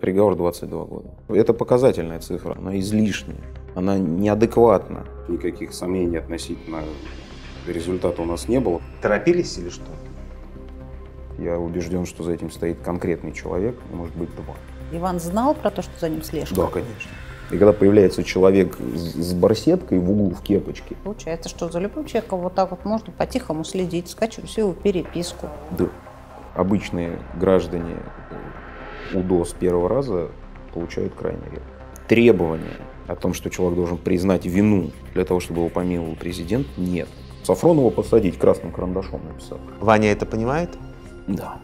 Приговор 22 года. Это показательная цифра, она излишняя, она неадекватна. Никаких сомнений относительно результата у нас не было. Торопились или что? Я убежден, что за этим стоит конкретный человек, может быть, два. Иван знал про то, что за ним слежка? Да, конечно. И когда появляется человек с барсеткой в углу, в кепочке. Получается, что за любым человеком вот так вот можно по-тихому следить, скачивать всю его переписку. Да. Обычные граждане э, УДО с первого раза получают крайне редко. Требования о том, что человек должен признать вину для того, чтобы его помиловал президент, нет. Сафронова посадить красным карандашом написал. Ваня это понимает? Да.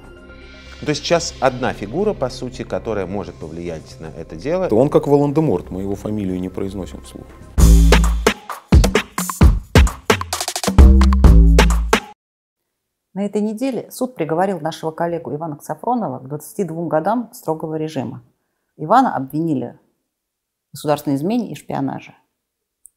Ну, то есть сейчас одна фигура, по сути, которая может повлиять на это дело. То Он как Волан-де-Морт, мы его фамилию не произносим вслух. На этой неделе суд приговорил нашего коллегу Ивана Ксафронова к 22 годам строгого режима. Ивана обвинили в государственной измене и шпионаже.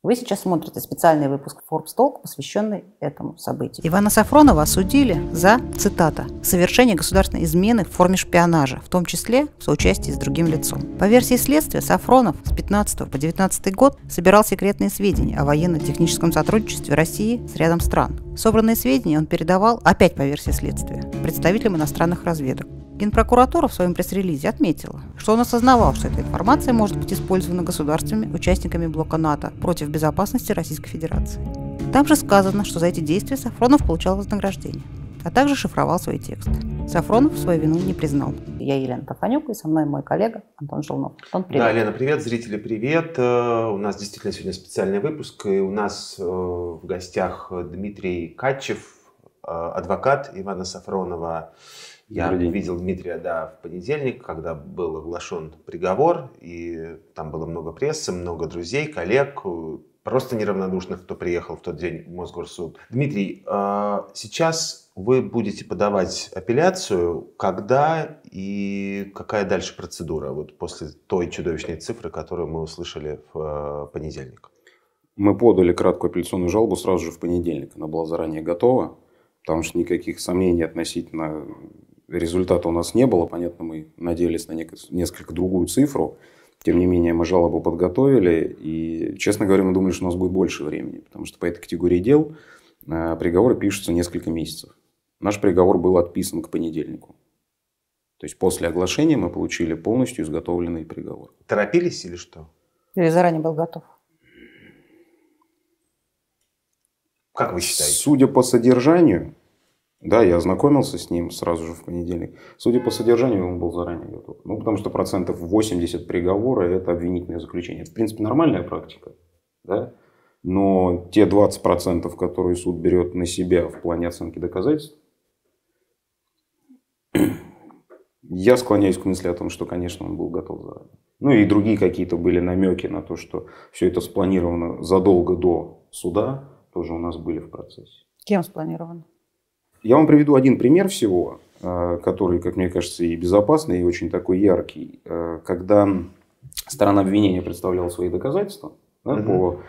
Вы сейчас смотрите специальный выпуск Forbes Talk, посвященный этому событию. Ивана Сафронова осудили за, цитата, «совершение государственной измены в форме шпионажа, в том числе в соучастии с другим лицом». По версии следствия, Сафронов с 15 по 19 год собирал секретные сведения о военно-техническом сотрудничестве России с рядом стран. Собранные сведения он передавал, опять по версии следствия, представителям иностранных разведок. Генпрокуратура в своем пресс-релизе отметила, что он осознавал, что эта информация может быть использована государствами, участниками блока НАТО против безопасности Российской Федерации. Там же сказано, что за эти действия Сафронов получал вознаграждение, а также шифровал свои тексты. Сафронов свою вину не признал. Я Елена Тафанюк, и со мной мой коллега Антон Желнов. Антон, привет. Да, Елена, привет, зрители, привет. Э, у нас действительно сегодня специальный выпуск, и у нас э, в гостях Дмитрий Качев, э, адвокат Ивана Сафронова, я видел Дмитрия, да, в понедельник, когда был оглашен приговор, и там было много прессы, много друзей, коллег, э, просто неравнодушных, кто приехал в тот день в Мосгорсуд. Дмитрий, а, сейчас вы будете подавать апелляцию, когда и какая дальше процедура вот после той чудовищной цифры, которую мы услышали в э, понедельник? Мы подали краткую апелляционную жалобу сразу же в понедельник. Она была заранее готова, потому что никаких сомнений относительно результата у нас не было. Понятно, мы надеялись на несколько другую цифру. Тем не менее, мы жалобу подготовили. И, честно говоря, мы думали, что у нас будет больше времени. Потому что по этой категории дел э, приговоры пишутся несколько месяцев. Наш приговор был отписан к понедельнику. То есть после оглашения мы получили полностью изготовленный приговор. Торопились или что? Или заранее был готов? Как вы считаете? Судя по содержанию, да, я ознакомился с ним сразу же в понедельник. Судя по содержанию, он был заранее готов. Ну, потому что процентов 80 приговора – это обвинительное заключение. Это, в принципе, нормальная практика. Да? Но те 20%, которые суд берет на себя в плане оценки доказательств, я склоняюсь к мысли о том, что, конечно, он был готов заранее. Ну и другие какие-то были намеки на то, что все это спланировано задолго до суда, тоже у нас были в процессе. Кем спланировано? Я вам приведу один пример всего, э, который, как мне кажется, и безопасный, и очень такой яркий. Э, когда сторона обвинения представляла свои доказательства да, угу. по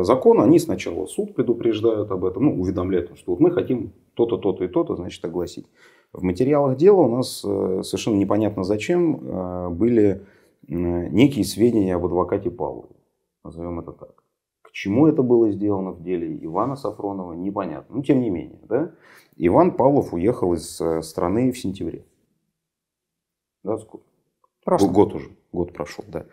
э, закону, они сначала суд предупреждают об этом, ну, уведомляют, что вот мы хотим то-то, то-то и то-то, значит, огласить. В материалах дела у нас совершенно непонятно зачем были некие сведения об адвокате Павлове, назовем это так. К чему это было сделано в деле Ивана Сафронова, непонятно, Ну тем не менее, да. Иван Павлов уехал из э, страны в сентябре. Да, Прошлый. Год уже, год прошел, да.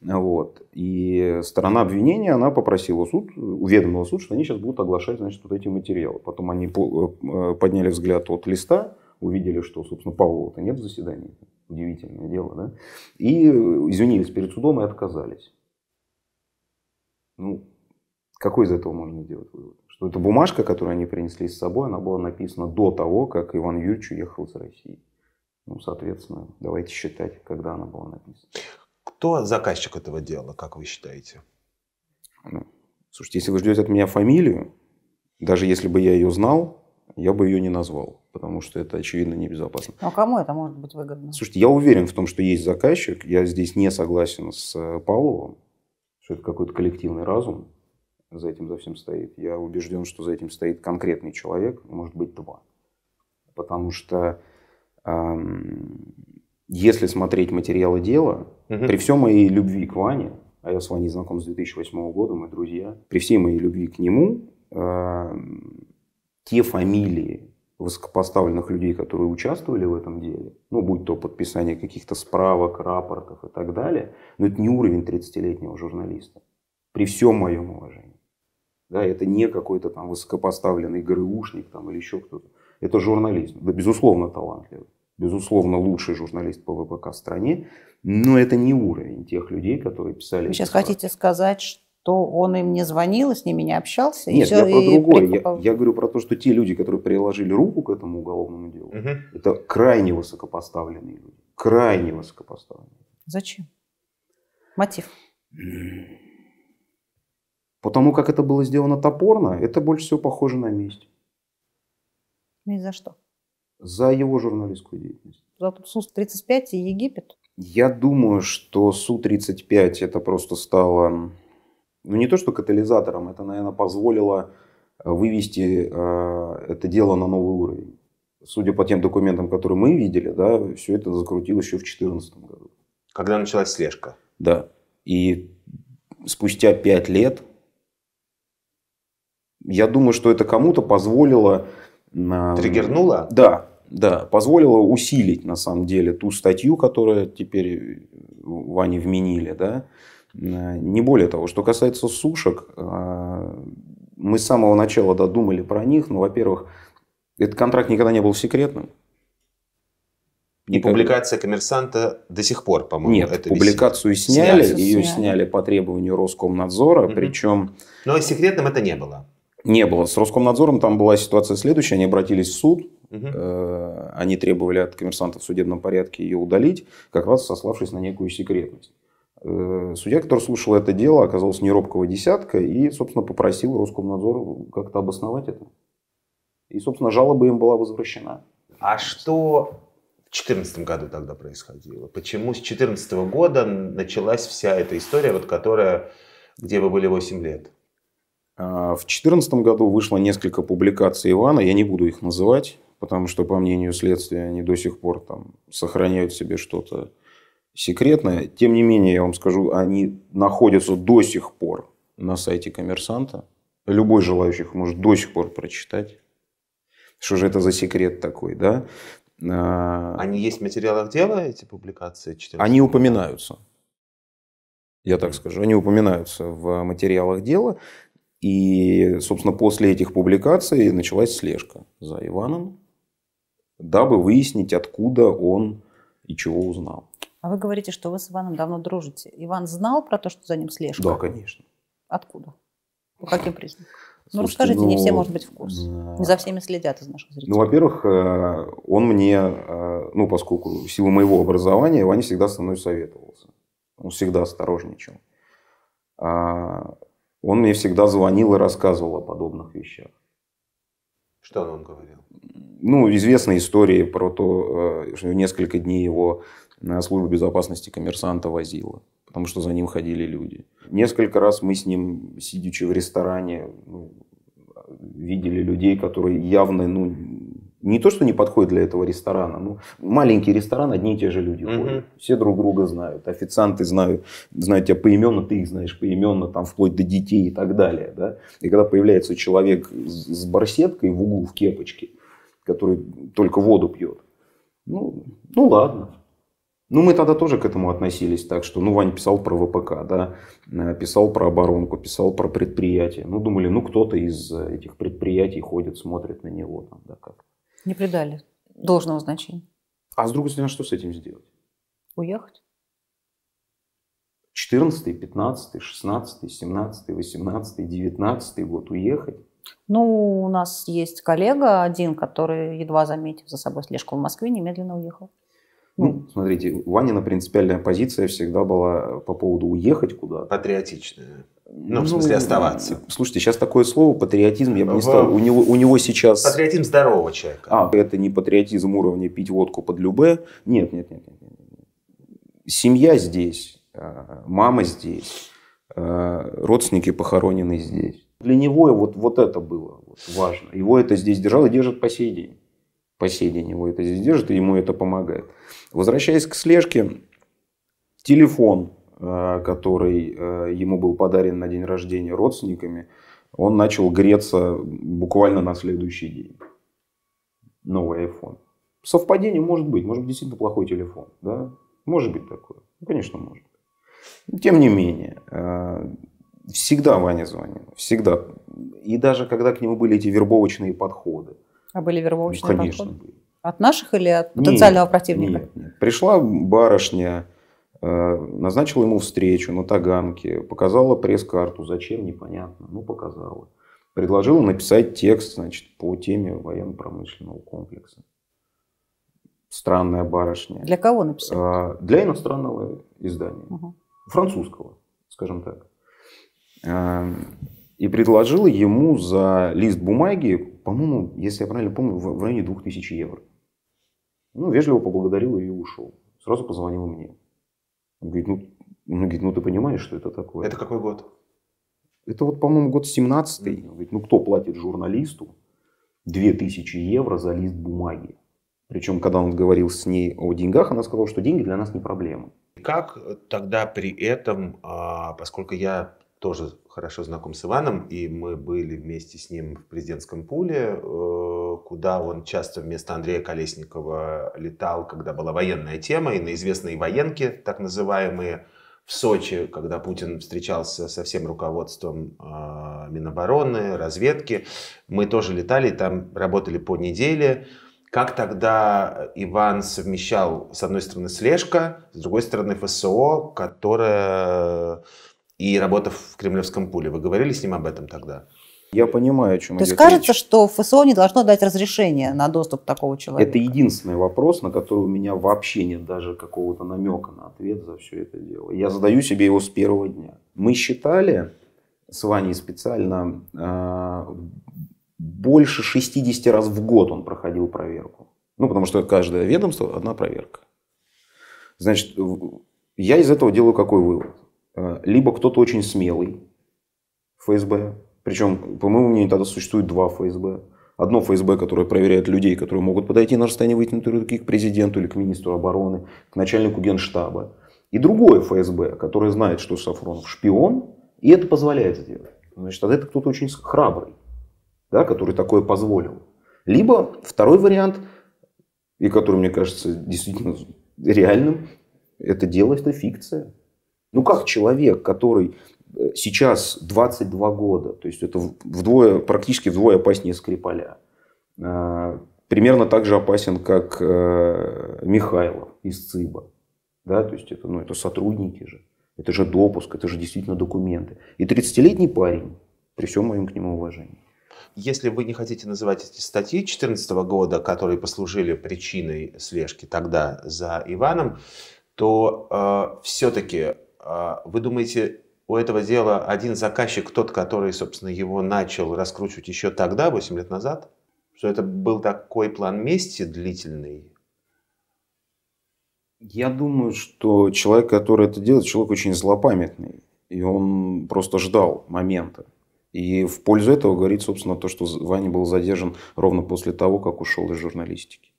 Вот. И сторона обвинения, она попросила суд, уведомила суд, что они сейчас будут оглашать, значит, вот эти материалы. Потом они э, э, подняли взгляд от листа, увидели, что, собственно, Павлова-то нет в заседании. Удивительное дело, да? И извинились перед судом и отказались. Ну, какой из этого можно сделать вывод? что эта бумажка, которую они принесли с собой, она была написана до того, как Иван Юрьевич уехал из России. Ну, соответственно, давайте считать, когда она была написана. Кто заказчик этого дела, как вы считаете? Ну, слушайте, если вы ждете от меня фамилию, даже если бы я ее знал, я бы ее не назвал, потому что это, очевидно, небезопасно. Но ну, а кому это может быть выгодно? Слушайте, я уверен в том, что есть заказчик. Я здесь не согласен с э, Павловым, что это какой-то коллективный разум за этим за всем стоит. Я убежден, что за этим стоит конкретный человек, может быть, два. Потому что эм, если смотреть материалы дела, угу. при всем моей любви к Ване, а я с Ваней знаком с 2008 года, мы друзья, при всей моей любви к нему, э, те фамилии высокопоставленных людей, которые участвовали в этом деле, ну, будь то подписание каких-то справок, рапортов и так далее, но ну, это не уровень 30-летнего журналиста. При всем моем уважении. Да, это не какой-то там высокопоставленный ГРУшник там, или еще кто-то. Это журналист, да, безусловно, талантливый. Безусловно, лучший журналист по ВПК в стране, но это не уровень тех людей, которые писали. Вы сейчас страны. хотите сказать, что он им не звонил, с ними не общался. Нет, я про другое. Я, я говорю про то, что те люди, которые приложили руку к этому уголовному делу, угу. это крайне высокопоставленные люди. Крайне высокопоставленные. Зачем? Мотив. Потому как это было сделано топорно, это больше всего похоже на месть. Месть за что? За его журналистскую деятельность. За Су-35 и Египет? Я думаю, что Су-35 это просто стало, ну не то что катализатором, это, наверное, позволило э, вывести э, это дело на новый уровень. Судя по тем документам, которые мы видели, да, все это закрутилось еще в 2014 году. Когда началась слежка? Да. И спустя пять лет я думаю, что это кому-то позволило... А, Триггернуло? Да, да, позволило усилить на самом деле ту статью, которую теперь э, Ване вменили, да. Э, не более того, что касается сушек, э, мы с самого начала додумали про них, но, во-первых, этот контракт никогда не был секретным. И публикация коммерсанта до сих пор, по-моему, Нет, это публикацию висит. сняли, сняли, ее сняли. сняли по требованию Роскомнадзора, угу. причем... Но секретным это не было. Не было. С Роскомнадзором там была ситуация следующая. Они обратились в суд. Угу. они требовали от коммерсанта в судебном порядке ее удалить, как раз сославшись на некую секретность. Э, судья, который слушал это дело, оказался неробкого десятка и, собственно, попросил Роскомнадзор как-то обосновать это. И, собственно, жалоба им была возвращена. А что в 2014 году тогда происходило? Почему с 2014 года началась вся эта история, вот которая, где вы были 8 лет? А, в 2014 году вышло несколько публикаций Ивана, я не буду их называть, потому что, по мнению следствия, они до сих пор там сохраняют в себе что-то секретное. Тем не менее, я вам скажу, они находятся до сих пор на сайте коммерсанта. Любой желающий может до сих пор прочитать. Что же это за секрет такой, да? А, они есть в материалах дела, эти публикации? 14? Они упоминаются. Я так скажу, они упоминаются в материалах дела. И, собственно, после этих публикаций началась слежка за Иваном, дабы выяснить, откуда он и чего узнал. А вы говорите, что вы с Иваном давно дружите. Иван знал про то, что за ним слежка? Да, конечно. Откуда? По каким признакам? Ну, Слушайте, расскажите, ну, не все, может быть, в курсе. Да. Не за всеми следят из наших зрителей. Ну, во-первых, э, он мне, э, ну, поскольку в силу моего образования, Ваня всегда со мной советовался. Он всегда осторожничал. А, он мне всегда звонил и рассказывал о подобных вещах. Что он вам говорил? Ну, известные истории про то, э, что несколько дней его на службу безопасности коммерсанта возила, потому что за ним ходили люди. Несколько раз мы с ним, сидячи в ресторане, ну, видели людей, которые явно ну, не то, что не подходит для этого ресторана, но маленький ресторан, одни и те же люди mm-hmm. ходят. Все друг друга знают. Официанты знают, знают тебя поименно, ты их знаешь поименно, там, вплоть до детей и так далее. Да? И когда появляется человек с барсеткой в углу в кепочке, который только воду пьет, ну, ну ладно. Ну, мы тогда тоже к этому относились так, что, ну, Вань писал про ВПК, да, э, писал про оборонку, писал про предприятие. Ну, думали, ну, кто-то из этих предприятий ходит, смотрит на него, там, да, как-то. Не придали должного значения. А с другой стороны, что с этим сделать? Уехать. 14, 15, 16, 17, 18, 19 год уехать. Ну, у нас есть коллега один, который, едва заметив за собой слежку в Москве, немедленно уехал. Ну, смотрите, Ванина принципиальная позиция всегда была по поводу уехать куда-то. Патриотичная. Ну, в смысле, ну, оставаться. Слушайте, сейчас такое слово патриотизм, я бы не стал. У него, у него сейчас... Патриотизм здорового человека. А, это не патриотизм уровня пить водку под любе. Нет, нет, нет. нет. Семья здесь, а, мама здесь, а, родственники похоронены здесь. Для него вот, вот это было важно. Его это здесь держало и держит по сей день. По сей день его это здесь держит, и ему это помогает. Возвращаясь к слежке, телефон – Э, который э, ему был подарен на день рождения родственниками, он начал греться буквально на следующий день. Новый iPhone. Совпадение может быть, может быть действительно плохой телефон, да? Может быть такое, ну, конечно может. Тем не менее, э, всегда Ваня звонил, всегда. И даже когда к нему были эти вербовочные подходы. А были вербовочные ну, конечно, подходы? Конечно, были. От наших или от потенциального нет, противника? Нет, нет. Пришла барышня, Э, назначила ему встречу на Таганке, показала пресс-карту, зачем, непонятно, ну показала. Предложила написать текст, значит, по теме военно-промышленного комплекса. Странная барышня. Для кого написал? А, для иностранного издания. Угу. Французского, скажем так. А, и предложила ему за лист бумаги, по-моему, если я правильно помню, в районе 2000 евро. Ну, вежливо поблагодарил и ушел. Сразу позвонил мне. Он говорит, ну, он говорит, ну ты понимаешь, что это такое? Это какой год? Это вот, по-моему, год 17 -й. Он говорит, ну кто платит журналисту 2000 евро за лист бумаги? Причем, когда он говорил с ней о деньгах, она сказала, что деньги для нас не проблема. Как тогда при этом, а, поскольку я тоже хорошо знаком с Иваном, и мы были вместе с ним в президентском пуле, э, куда он часто вместо Андрея Колесникова летал, когда была военная тема, и на известные военки, так называемые, в Сочи, когда Путин встречался со всем руководством э, Минобороны, разведки. Мы тоже летали, там работали по неделе. Как тогда Иван совмещал, с одной стороны, слежка, с другой стороны, ФСО, которая и работа в Кремлевском пуле. Вы говорили с ним об этом тогда? Я понимаю, о чем То идет есть кажется, речь. что ФСО не должно дать разрешение на доступ такого человека? Это единственный вопрос, на который у меня вообще нет даже какого-то намека на ответ за все это дело. Я задаю себе его с первого дня. Мы считали с Ваней специально э, больше 60 раз в год он проходил проверку. Ну, потому что каждое ведомство одна проверка. Значит, я из этого делаю какой вывод? А, либо кто-то очень смелый ФСБ, причем, по моему мнению, тогда существует два ФСБ. Одно ФСБ, которое проверяет людей, которые могут подойти на расстояние вытянутой руки к президенту или к министру обороны, к начальнику генштаба. И другое ФСБ, которое знает, что Сафронов шпион, и это позволяет сделать. Значит, тогда это кто-то очень храбрый, да, который такое позволил. Либо второй вариант, и который, мне кажется, действительно реальным, это дело, это фикция. Ну как человек, который э, сейчас 22 года, то есть это вдвое, практически вдвое опаснее Скрипаля, а, примерно так же опасен, как э, Михайлов из ЦИБа. Да, то есть это, ну, это сотрудники же, это же допуск, это же действительно документы. И 30-летний парень, при всем моем к нему уважении. Если вы не хотите называть эти статьи 2014 года, которые послужили причиной слежки тогда за Иваном, то э, все-таки а, вы думаете, у этого дела один заказчик, тот, который, собственно, его начал раскручивать еще тогда, 8 лет назад, что это был такой план мести длительный? Я думаю, что человек, который это делает, человек очень злопамятный. И он просто ждал момента. И в пользу этого говорит, собственно, то, что Ваня был задержан ровно после того, как ушел из журналистики.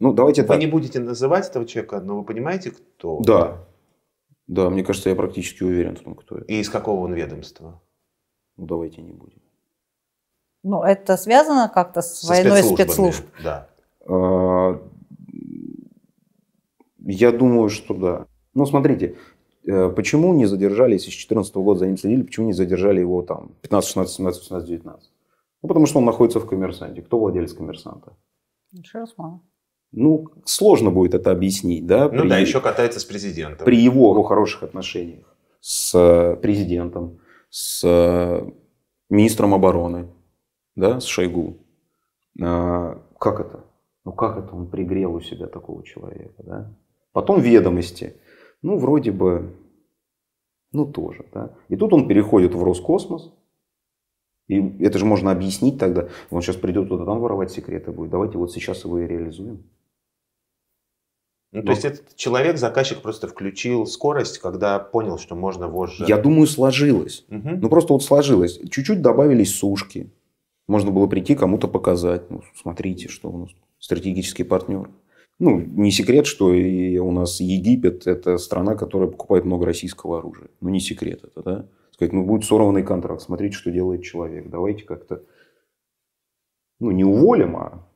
Ну, давайте Вы так. не будете называть этого человека, но вы понимаете, кто? Да, да, мне кажется, я практически уверен в том, кто это. И из какого он ведомства? Ну, давайте не будем. Ну, это связано как-то с Со войной спецслужб? Да. А, я думаю, что да. Ну, смотрите, э, почему не задержали, если с 2014 года за ним следили, почему не задержали его там 15, 16, 17, 18, 19? Ну, потому что он находится в коммерсанте. Кто владелец коммерсанта? Шерсман. Ну, сложно будет это объяснить, да? Ну при, да, еще катается с президентом. При его, его хороших отношениях с э, президентом, с э, министром обороны, да, с Шойгу. А, как это? Ну как это он пригрел у себя такого человека, да? Потом ведомости. Ну, вроде бы, ну тоже, да. И тут он переходит в Роскосмос, и это же можно объяснить тогда. Он сейчас придет туда, там воровать секреты будет. Давайте вот сейчас его и реализуем. Ну, то есть этот человек, заказчик просто включил скорость, когда понял, что можно вожжи. Я думаю, сложилось. Угу. Ну просто вот сложилось. Чуть-чуть добавились сушки. Можно было прийти кому-то показать. Ну, смотрите, что у нас стратегический партнер. Ну, не секрет, что и у нас Египет – это страна, которая покупает много российского оружия. Ну, не секрет это, да? Сказать, ну, будет сорванный контракт, смотрите, что делает человек. Давайте как-то, ну, не уволим, а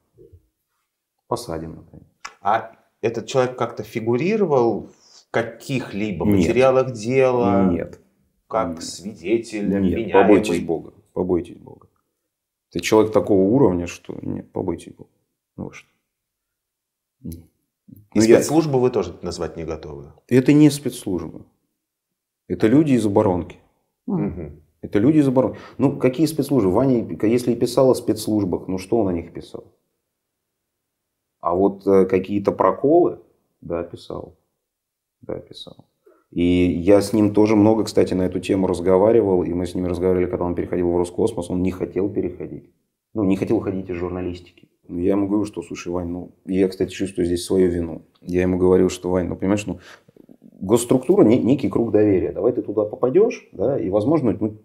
посадим, например. А этот человек как-то фигурировал в каких-либо Нет. материалах дела? Нет. Как Нет. свидетель, Нет, обвиняемый? побойтесь Бога. Побойтесь Бога. Ты человек такого уровня, что... Нет, побойтесь Бога. Ну что. Нет. Ну и ну, спецслужбы я... вы тоже назвать не готовы? Это не спецслужбы. Это люди из оборонки. Угу. Это люди из оборонки. Ну, какие спецслужбы? Ваня, если и писал о спецслужбах, ну что он о них писал? А вот э, какие-то проколы, да, писал. Да, писал. И я с ним тоже много, кстати, на эту тему разговаривал, и мы с ним разговаривали, когда он переходил в Роскосмос, он не хотел переходить. Ну, не хотел уходить из журналистики. Ну, я ему говорю, что, слушай, Вань, ну, я, кстати, чувствую здесь свою вину. Я ему говорю, что, Вань, ну, понимаешь, ну, госструктура не, некий круг доверия. Давай ты туда попадешь, да, и, возможно, ну,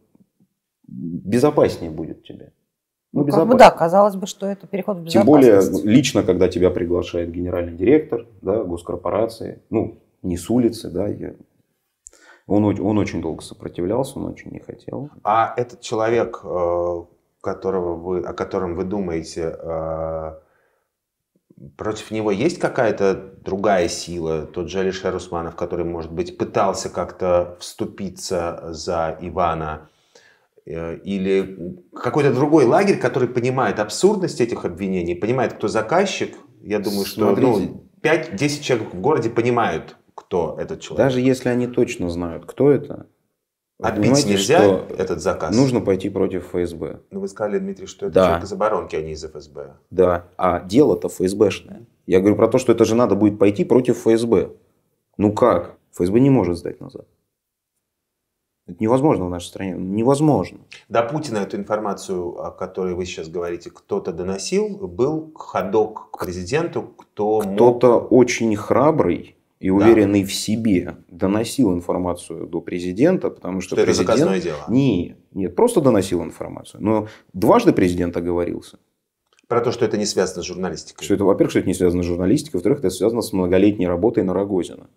безопаснее будет тебе. Ну, ну, как бы да, казалось бы, что это переход в Тем более лично, когда тебя приглашает генеральный директор да, госкорпорации, ну, не с улицы, да, я... он, он очень долго сопротивлялся, он очень не хотел. А этот человек, э, которого вы, о котором вы думаете, э, против него есть какая-то другая сила, тот же Алишер Усманов, который, может быть, пытался как-то вступиться за Ивана, Э, или какой-то другой лагерь, который понимает абсурдность этих обвинений, понимает, кто заказчик. Я думаю, Смотрите. что ну, 5-10 человек в городе понимают, кто этот человек. Даже если они точно знают, кто это, Отбить нельзя что этот заказ? Нужно пойти против ФСБ. Но ну, вы сказали, Дмитрий, что это да. человек из оборонки, а не из ФСБ. Да, а дело-то ФСБшное. Я говорю про то, что это же надо будет пойти против ФСБ. Ну как? ФСБ не может сдать назад. Это невозможно в нашей стране. Невозможно. До Путина эту информацию, о которой вы сейчас говорите, кто-то доносил, был ходок к президенту, кто Кто-то мог... очень храбрый и уверенный да. в себе доносил информацию до президента, потому что, что президент... это заказное дело. Не, нет, просто доносил информацию. Но дважды президент оговорился. Про то, что это не связано с журналистикой. Что это, во-первых, что это не связано с журналистикой, во-вторых, это связано с многолетней работой на Рогозина.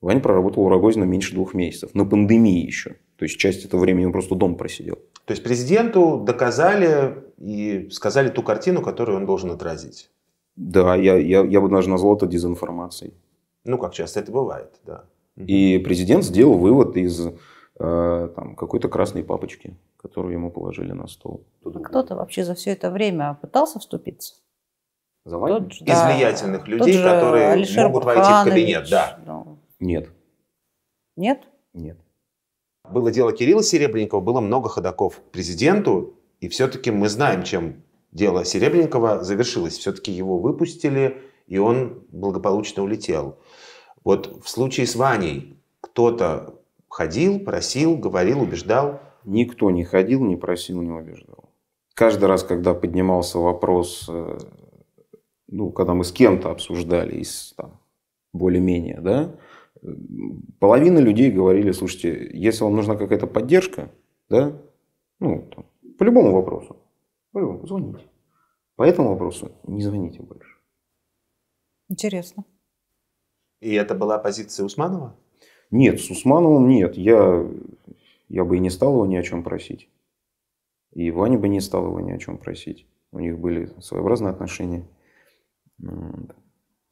Ваня проработал у Рогозина меньше двух месяцев, на пандемии еще. То есть часть этого времени он просто дом просидел. То есть президенту доказали и сказали ту картину, которую он должен отразить. Да, я, я, я бы даже назвал это дезинформацией. Ну, как часто это бывает, да. И президент сделал вывод из э, какой-то красной папочки, которую ему положили на стол. А кто-то вообще за все это время пытался вступиться? За Ваню? Тот, да, из влиятельных людей, которые Алишер могут Буханович, войти в кабинет, да. Ну... Нет. Нет? Нет. Было дело Кирилла Серебренникова, было много ходаков к президенту, и все-таки мы знаем, чем дело Серебренникова завершилось. Все-таки его выпустили, и он благополучно улетел. Вот в случае с Ваней кто-то ходил, просил, говорил, убеждал? Никто не ходил, не просил, не убеждал. Каждый раз, когда поднимался вопрос, э, ну, когда мы с кем-то обсуждали из там, более-менее, да, половина людей говорили, слушайте, если вам нужна какая-то поддержка, да, ну, там, по любому вопросу, по любому, звоните. По этому вопросу не звоните больше. Интересно. И это была позиция Усманова? Нет, с Усмановым нет. Я, я бы и не стал его ни о чем просить. И Ваня бы не стал его ни о чем просить. У них были своеобразные отношения.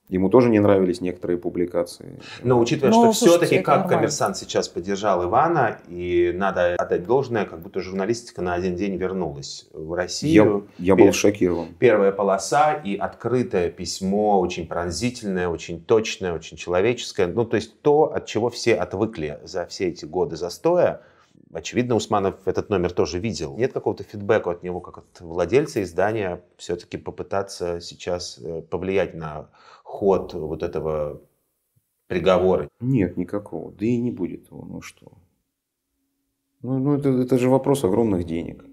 Ему тоже не нравились некоторые публикации. Но учитывая, ну, что все-таки как нормально. коммерсант сейчас поддержал Ивана, и надо отдать должное, как будто журналистика на один день вернулась в Россию. Я, я Пер... был шокирован. Первая полоса и открытое письмо, очень пронзительное, очень точное, очень человеческое. Ну, то есть то, от чего все отвыкли за все эти годы застоя. Очевидно, Усманов этот номер тоже видел. Нет какого-то фидбэка от него, как от владельца издания, все-таки попытаться сейчас э, повлиять на ход вот этого приговора? Нет, никакого. Да и не будет его. Ну что? Ну, ну это, это же вопрос огромных денег.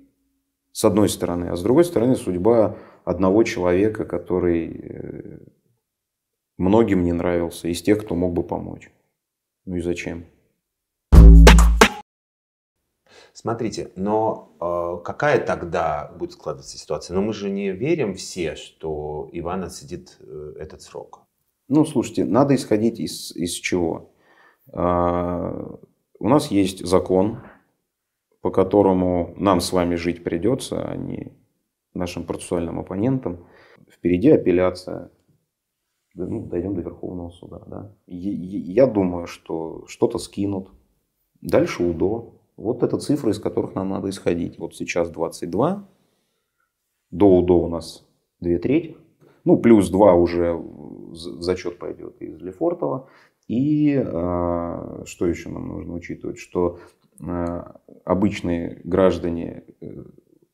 С одной стороны. А с другой стороны, судьба одного человека, который э, многим не нравился, из тех, кто мог бы помочь. Ну и зачем? Смотрите, но э, какая тогда будет складываться ситуация? Но мы же не верим все, что Иван отсидит э, этот срок. Ну, слушайте, надо исходить из, из чего? Э, у нас есть закон, по которому нам с вами жить придется, а не нашим процессуальным оппонентам. Впереди апелляция, ну, дойдем до Верховного суда. Да? Я думаю, что что-то скинут. Дальше УДО. Вот это цифры, из которых нам надо исходить. Вот сейчас 22, до УДО у нас 2 трети, ну плюс 2 уже зачет пойдет из Лефортова. И э, что еще нам нужно учитывать, что э, обычные граждане э,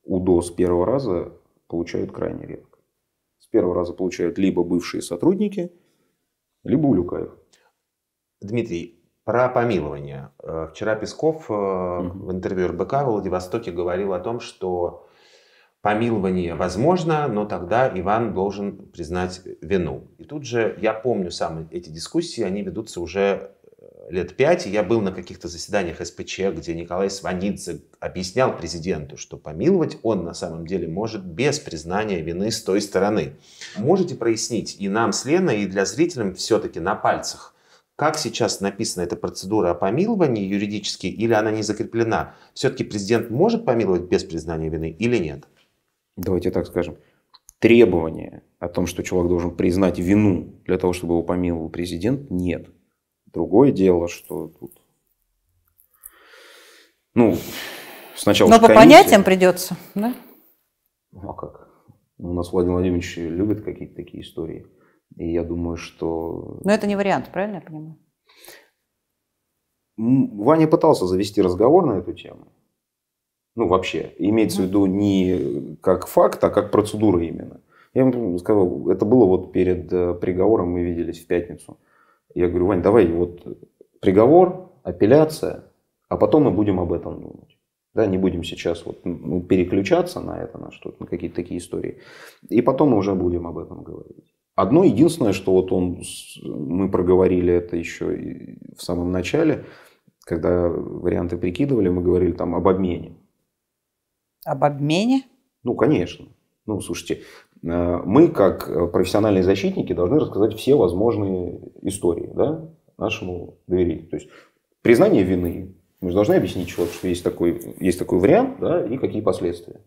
УДО с первого раза получают крайне редко. С первого раза получают либо бывшие сотрудники, либо Улюкаев. Дмитрий, про помилование. Э, вчера Песков э, в интервью РБК в Владивостоке говорил о том, что помилование возможно, но тогда Иван должен признать вину. И тут же я помню сам эти дискуссии, они ведутся уже э, лет пять, и я был на каких-то заседаниях СПЧ, где Николай Сванидзе объяснял президенту, что помиловать он на самом деле может без признания вины с той стороны. Можете прояснить и нам с Леной, и для зрителям все-таки на пальцах, как сейчас написана эта процедура о помиловании юридически или она не закреплена? Все-таки президент может помиловать без признания вины или нет? Давайте так скажем. Требования о том, что человек должен признать вину для того, чтобы его помиловал президент, нет. Другое дело, что тут... Ну, сначала... Но по комиссия... понятиям придется, да? Ну, а как? У нас Владимир Владимирович любит какие-то такие истории. И я думаю, что... Но это не вариант, правильно я понимаю? Ваня пытался завести разговор на эту тему. Ну, вообще. Имеется mm-hmm. в виду не как факт, а как процедура именно. Я ему сказал, это было вот перед э, приговором, мы виделись в пятницу. Я говорю, Вань, давай вот приговор, апелляция, а потом мы будем об этом думать. Да, не будем сейчас вот, ну, переключаться на это, на что-то, на какие-то такие истории. И потом мы уже будем об этом говорить. Одно единственное, что вот он, мы проговорили это еще и в самом начале, когда варианты прикидывали, мы говорили там об обмене. Об обмене? Ну, конечно. Ну, слушайте, э, мы как профессиональные защитники должны рассказать все возможные истории да, нашему доверителю. То есть признание вины. Мы же должны объяснить человеку, что есть такой, есть такой вариант да, и какие последствия.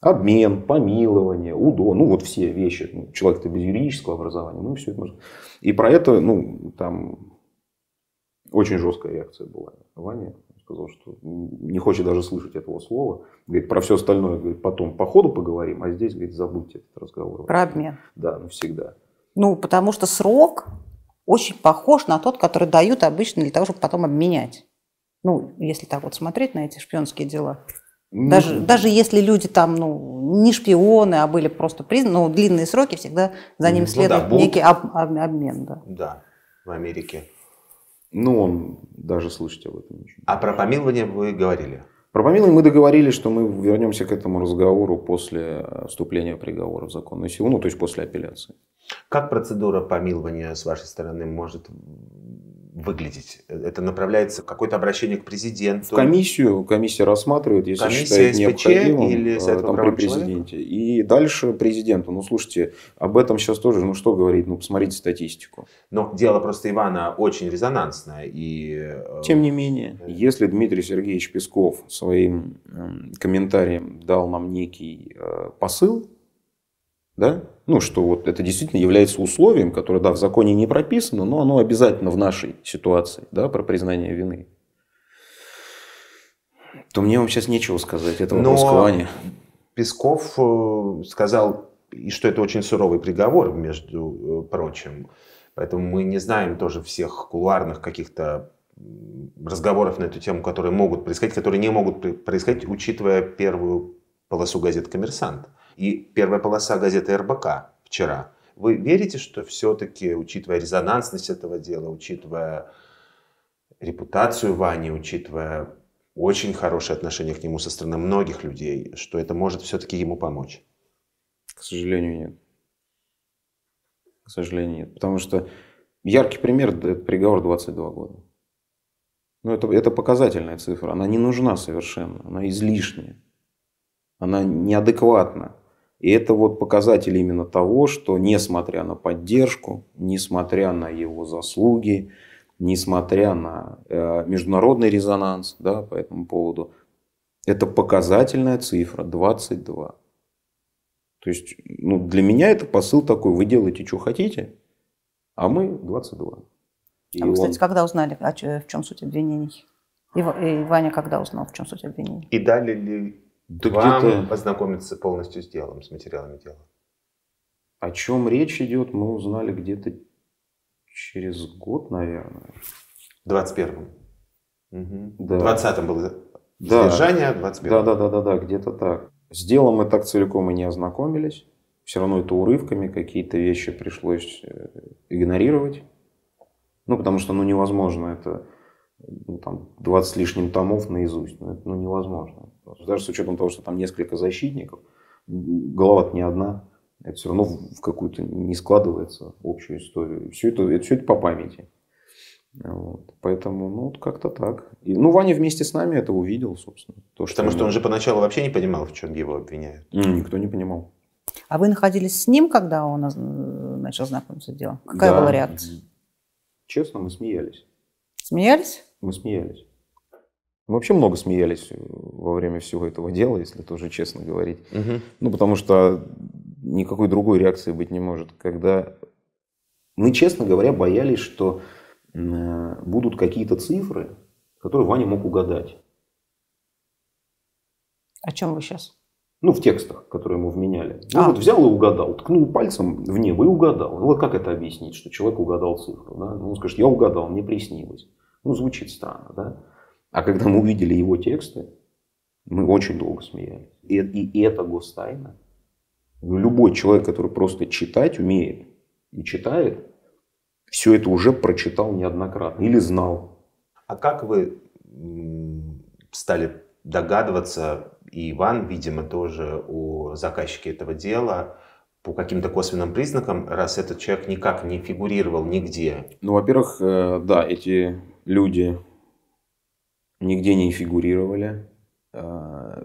Обмен, помилование, УДО, ну вот все вещи. Ну, человек-то без юридического образования, ну все это можно. И про это, ну, там очень жесткая реакция была. Ваня сказал, что не хочет даже слышать этого слова. Говорит, про все остальное говорит, потом по ходу поговорим, а здесь, говорит, забудьте этот разговор. Про обмен. Да, навсегда. Ну, потому что срок очень похож на тот, который дают обычно для того, чтобы потом обменять. Ну, если так вот смотреть на эти шпионские дела. Даже, ну, даже если люди там ну, не шпионы, а были просто признаны, но ну, длинные сроки всегда за ну, ним ну, следует да, некий об, об, обмен. Да. да, в Америке. Ну, он даже слышать об этом ничего. А про помилование вы говорили? Про помилование мы договорились, что мы вернемся к этому разговору после э, вступления приговора в законную силу, ну, то есть после апелляции. Как процедура помилования с вашей стороны может выглядеть? Э, это направляется какое-то обращение к президенту? В комиссию, комиссия рассматривает, если комиссия считает СПЧ необходимым, или э, с этого там, при президенте. Человека? И дальше президенту. Ну, слушайте, об этом сейчас тоже, ну, что говорить, ну, посмотрите статистику. Но дело просто Ивана очень резонансное. И... Э, Тем не менее, если Дмитрий Сергеевич Песков своим эм, комментарием дал нам некий посыл, да, ну, что вот это действительно является условием, которое, да, в законе не прописано, но оно обязательно в нашей ситуации, да, про признание вины. То мне вам сейчас нечего сказать, это вопрос но... к Ване. Песков э, сказал, и что это очень суровый приговор, между э, прочим. Поэтому мы не знаем тоже всех кулуарных каких-то разговоров на эту тему, которые могут происходить, которые не могут происходить, учитывая первую полосу газет «Коммерсант» и первая полоса газеты РБК вчера. Вы верите, что все-таки, учитывая резонансность этого дела, учитывая репутацию Вани, учитывая очень хорошее отношение к нему со стороны многих людей, что это может все-таки ему помочь? К сожалению, нет. К сожалению, нет. Потому что яркий пример – это приговор 22 года. Ну, это, это показательная цифра. Она не нужна совершенно. Она излишняя. Она неадекватна и это вот показатель именно того, что несмотря на поддержку, несмотря на его заслуги, несмотря на э, международный резонанс да, по этому поводу, это показательная цифра 22. То есть ну, для меня это посыл такой, вы делаете, что хотите, а мы 22. И а вы, он... кстати, когда узнали, а в чем суть обвинений? И, и Ваня когда узнал, в чем суть обвинений? И дали ли да вам познакомиться полностью с делом, с материалами дела. О чем речь идет, мы узнали где-то через год, наверное. В 21-м. Угу. Да. 20-м было да. содержание, в 21-м. Да, да, да, да, да, где-то так. С делом мы так целиком и не ознакомились. Все равно это урывками, какие-то вещи пришлось э, игнорировать. Ну, потому что, ну, невозможно это, ну, там, 20 с лишним томов наизусть. Ну, это, ну, невозможно. Даже с учетом того, что там несколько защитников, голова не одна, это все равно в какую-то не складывается общую историю. Все это, это, все это по памяти. Вот. Поэтому, ну, вот как-то так. И, ну, Ваня вместе с нами это увидел, собственно. То, Потому что, что он же поначалу вообще не понимал, в чем его обвиняют. Никто не понимал. А вы находились с ним, когда он начал знакомиться с делом? Какая да. была реакция? Честно, мы смеялись. Смеялись? Мы смеялись. Мы вообще много смеялись э, во время всего этого дела, если тоже честно говорить. Угу. Ну, потому что никакой другой реакции быть не может. Когда мы, честно говоря, боялись, что э, будут какие-то цифры, которые Ваня мог угадать. О чем вы сейчас? Ну, в текстах, которые ему вменяли. Ну, а. вот взял и угадал, ткнул пальцем в небо и угадал. Ну, вот как это объяснить, что человек угадал цифру? Да? Ну, он скажет, я угадал, мне приснилось. Ну, звучит странно, да? А когда мы увидели его тексты, мы очень долго смеялись. И, и, это гостайна. Любой человек, который просто читать умеет и читает, все это уже прочитал неоднократно или знал. А как вы стали догадываться, и Иван, видимо, тоже о заказчике этого дела, по каким-то косвенным признакам, раз этот человек никак не фигурировал нигде? Ну, во-первых, э, да, эти люди нигде не фигурировали. Э,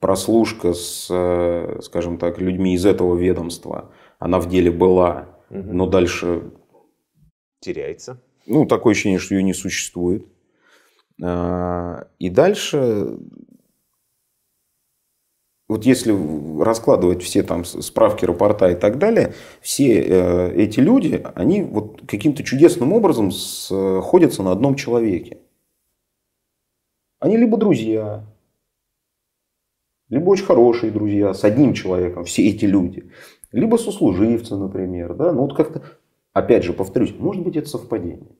прослушка с, э, скажем так, людьми из этого ведомства, она в деле была, угу. но дальше... Теряется. Ну, такое ощущение, что ее не существует. Э, и дальше вот если раскладывать все там справки, рапорта и так далее, все эти люди, они вот каким-то чудесным образом сходятся на одном человеке. Они либо друзья, либо очень хорошие друзья с одним человеком, все эти люди, либо сослуживцы, например. Да? Ну вот как-то, опять же, повторюсь, может быть это совпадение.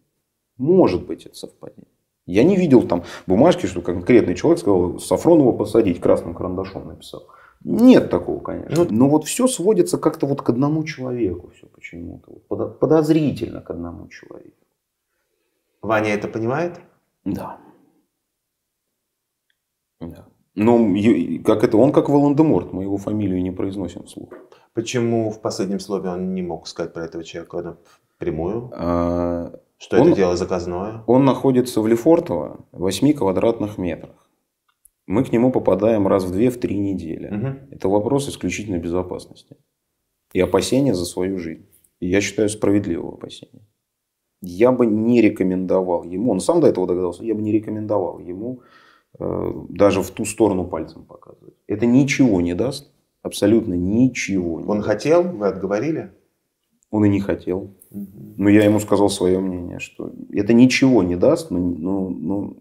Может быть это совпадение. Я не видел там бумажки, что конкретный человек сказал Сафронова посадить, красным карандашом написал. Нет такого, конечно. Но вот все сводится как-то вот к одному человеку, все почему-то. вот Подозрительно к одному человеку. Ваня это понимает? Да. Да. Ну, как это, он как Волан-де-Морт, мы его фамилию не произносим вслух. Почему в последнем слове он не мог сказать про этого человека напрямую? А... Что он, это дело заказное? Он находится в Лефортово, в 8 квадратных метрах. Мы к нему попадаем раз в 2-3 в недели. Угу. Это вопрос исключительно безопасности и опасения за свою жизнь. И я считаю справедливого опасения. Я бы не рекомендовал ему, он сам до этого догадался, я бы не рекомендовал ему Э, даже в ту сторону пальцем показывать. Это ничего не даст, абсолютно ничего. Не Он даст. хотел, вы отговорили? Он и не хотел. Угу. Но я ему сказал свое мнение, что это ничего не даст, но, но, но ну, ну,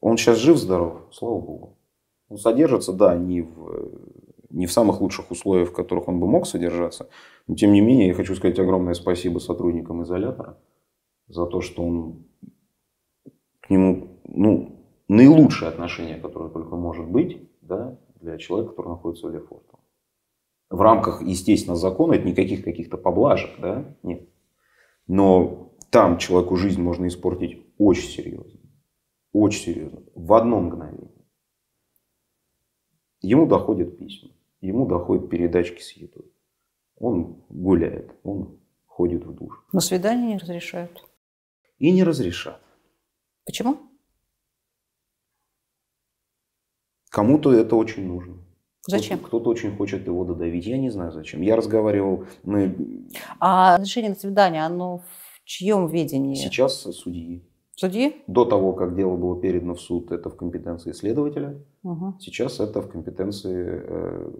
он сейчас жив-здоров, слава богу. Он содержится, да, не в, не в самых лучших условиях, в которых он бы мог содержаться. Но тем не менее, я хочу сказать огромное спасибо сотрудникам изолятора за то, что он к нему, ну, наилучшее отношение, которое только может быть да, для человека, который находится в Лефортово. В рамках, естественно, закона это никаких каких-то поблажек, да, нет. Но там человеку жизнь можно испортить очень серьезно. Очень серьезно. В одно мгновение. Ему доходят письма, ему доходят передачки с едой. Он гуляет, он ходит в душ. Но свидания не разрешают. И не разрешат. Почему? Кому-то это очень нужно. Зачем? Кто-то очень хочет его додавить. Я не знаю зачем. Я разговаривал... Мы... А разрешение на свидание, оно в чьем видении? Сейчас судьи. Судьи? До того, как дело было передано в суд, это в компетенции следователя. Угу. Сейчас это в компетенции э,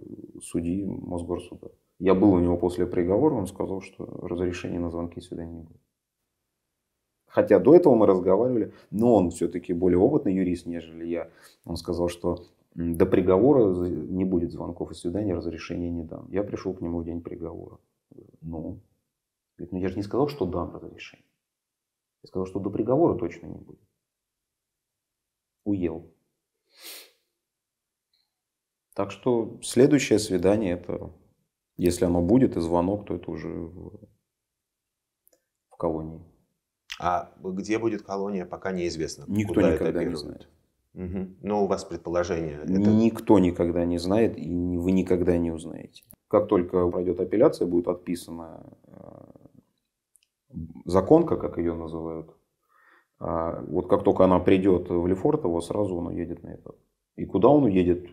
судьи Мосгорсуда. Я был у него после приговора, он сказал, что разрешения на звонки и свидания не будет. Хотя до этого мы разговаривали, но он все-таки более опытный юрист, нежели я. Он сказал, что до приговора не будет звонков и свиданий, разрешения не дам. Я пришел к нему в день приговора. Ну, говорит, ну я же не сказал, что дам разрешение. Я сказал, что до приговора точно не будет. Уел. Так что следующее свидание это, если оно будет, и звонок, то это уже в, в колонии. А где будет колония, пока неизвестно. Никто никогда не знает. Угу. Но у вас предположение. Это... Никто никогда не знает, и вы никогда не узнаете. Как только пройдет апелляция, будет отписана э, законка, как ее называют. А, вот как только она придет в Лефортово, сразу он уедет на это. И куда он уедет,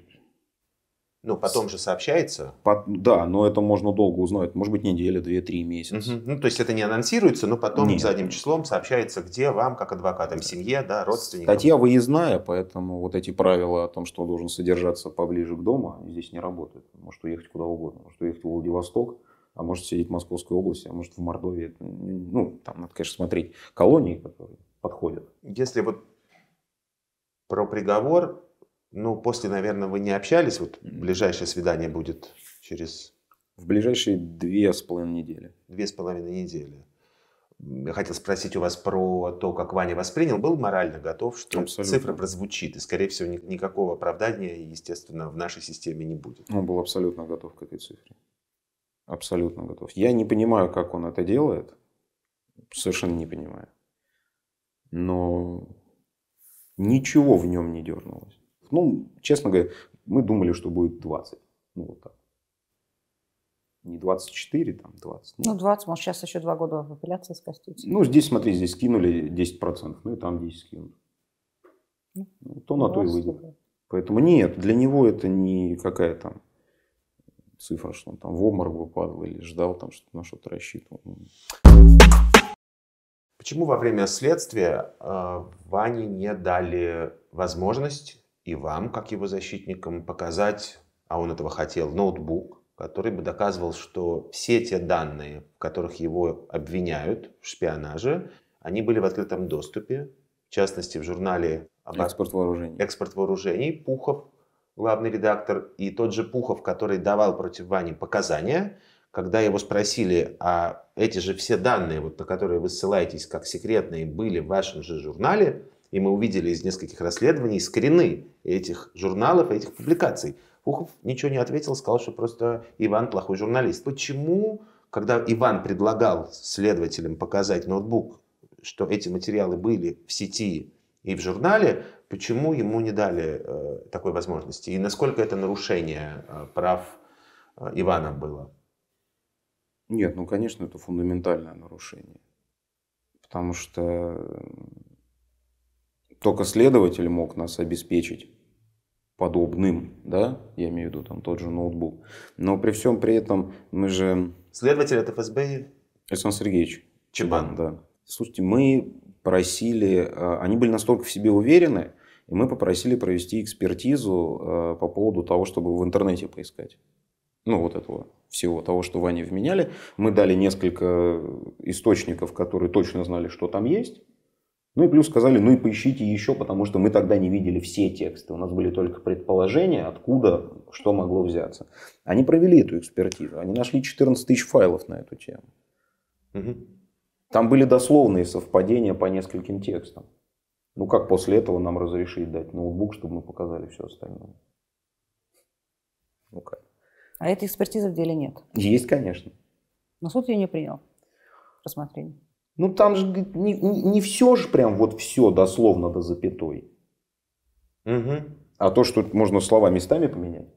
ну, потом же сообщается. По, да, но это можно долго узнать. Может быть, неделя, две, три месяца. Угу. Ну, то есть это не анонсируется, но потом Нет. задним числом сообщается, где вам, как адвокатам, семье, да, родственникам. Статья выездная, поэтому вот эти правила о том, что должен содержаться поближе к дому, здесь не работают. Может уехать куда угодно. Может уехать в Владивосток, а может сидеть в Московской области, а может в Мордовии. ну, там надо, конечно, смотреть колонии, которые подходят. Если вот про приговор ну, после, наверное, вы не общались. Вот ближайшее свидание будет через... В ближайшие две с половиной недели. Две с половиной недели. Я хотел спросить у вас про то, как Ваня воспринял. Был морально готов, что Абсолютно. цифра прозвучит, и, скорее всего, никакого оправдания, естественно, в нашей системе не будет. Он был абсолютно готов к этой цифре. Абсолютно готов. Я не понимаю, как он это делает. Совершенно не понимаю. Но ничего в нем не дернулось. Ну, честно говоря, мы думали, что будет 20. Ну, вот так. Не 24, там 20. Ну, ну 20, может, сейчас еще два года в апелляции скостить. Ну, здесь, смотри, здесь кинули 10%, ну и там 10 кинули. Ну. ну, то на то и выйдет. Поэтому нет, для него это не какая там цифра, что он там в обморок бы падал или ждал там, что на что-то рассчитывал. Почему во время следствия э, Ване не дали возможность и вам, как его защитникам, показать, а он этого хотел, ноутбук, который бы доказывал, что все те данные, в которых его обвиняют в шпионаже, они были в открытом доступе, в частности, в журнале об... «Экспорт вооружений». «Экспорт вооружений» Пухов, главный редактор, и тот же Пухов, который давал против Вани показания, когда его спросили, а эти же все данные, вот, на которые вы ссылаетесь как секретные, были в вашем же журнале, и мы увидели из нескольких расследований скрины этих журналов, этих публикаций. Ухов ничего не ответил, сказал, что просто Иван плохой журналист. Почему, когда Иван предлагал следователям показать ноутбук, что эти материалы были в сети и в журнале, почему ему не дали э, такой возможности? И насколько это нарушение э, прав э, Ивана было? Нет, ну, конечно, это фундаментальное нарушение. Потому что э, только следователь мог нас обеспечить подобным, да, я имею в виду там тот же ноутбук. Но при всем при этом мы же... Следователь от ФСБ? Александр Сергеевич. Чебан. Да. Слушайте, мы просили, э, они были настолько в себе уверены, и мы попросили провести экспертизу э, по поводу того, чтобы в интернете поискать. Ну, вот этого всего того, что Ване вменяли. Мы дали несколько источников, которые точно знали, что там есть. Ну и плюс сказали, ну и поищите еще, потому что мы тогда не видели все тексты. У нас были только предположения, откуда что могло взяться. Они провели эту экспертизу. Они нашли 14 тысяч файлов на эту тему. Угу. Там были дословные совпадения по нескольким текстам. Ну как после этого нам разрешить дать ноутбук, чтобы мы показали все остальное? Ну как? А этой экспертизы в деле нет? Есть, конечно. Но суд ее не принял рассмотрение. Ну там же не, не, не все же прям вот все дословно до запятой. Угу. А то, что можно слова местами поменять.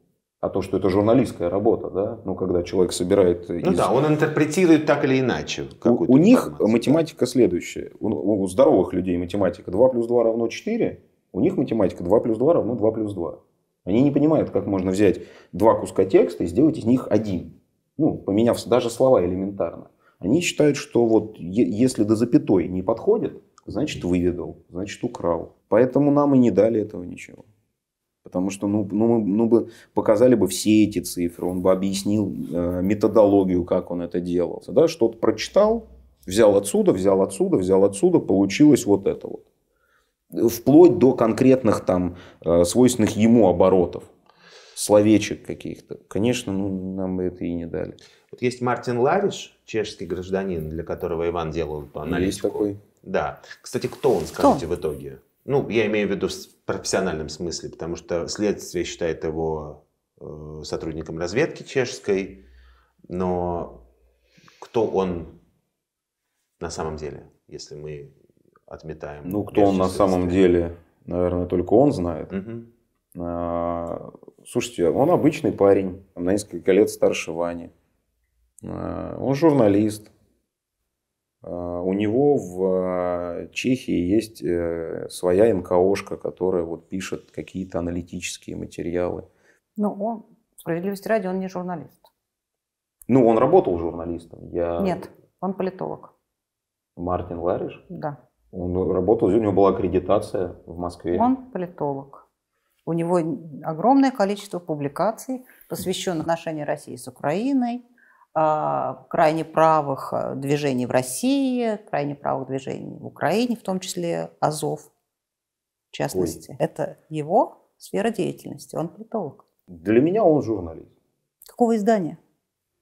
А то, что это журналистская работа, да, ну когда человек собирает... Ну из... да, он интерпретирует так или иначе. У, у них математика да? следующая. У, у здоровых людей математика 2 плюс 2 равно 4, у них математика 2 плюс 2 равно 2 плюс 2. Они не понимают, как можно взять два куска текста и сделать из них один. Ну, поменяв даже слова элементарно. Они считают, что вот если до запятой не подходит, значит выведал, значит украл. Поэтому нам и не дали этого ничего. Потому что ну, ну, мы ну, бы показали бы все эти цифры, он бы объяснил э, методологию, как он это делал. Да, что-то прочитал, взял отсюда, взял отсюда, взял отсюда, получилось вот это вот. Вплоть до конкретных там э, свойственных ему оборотов, словечек каких-то. Конечно, ну, нам бы это и не дали. Вот есть Мартин Лариш, чешский гражданин, для которого Иван делал эту аналитику. Есть такой. Да. Кстати, кто он, скажите, кто? в итоге? Ну, я имею в виду в профессиональном смысле, потому что следствие считает его э, сотрудником разведки чешской, но кто он на самом деле, если мы отметаем? Ну, кто он на самом деле, наверное, только он знает. Угу. Слушайте, он обычный парень, на несколько лет старше Вани. Э, он журналист. Э, у него в э, Чехии есть своя НКОшка, которая вот пишет какие-то аналитические материалы. Ну, он, справедливости ради, он не журналист. Ну, он работал журналистом. Я... Нет, он политолог. Мартин Лариш? Да. Он работал, у него была аккредитация в Москве. Он политолог. У него огромное количество публикаций, посвященных отношениям России с Украиной, а, крайне правых э, движений в России, крайне правых движений в Украине, в том числе Азов, в частности. Ой. Это его сфера деятельности, он политолог. Для меня он журналист. Какого издания?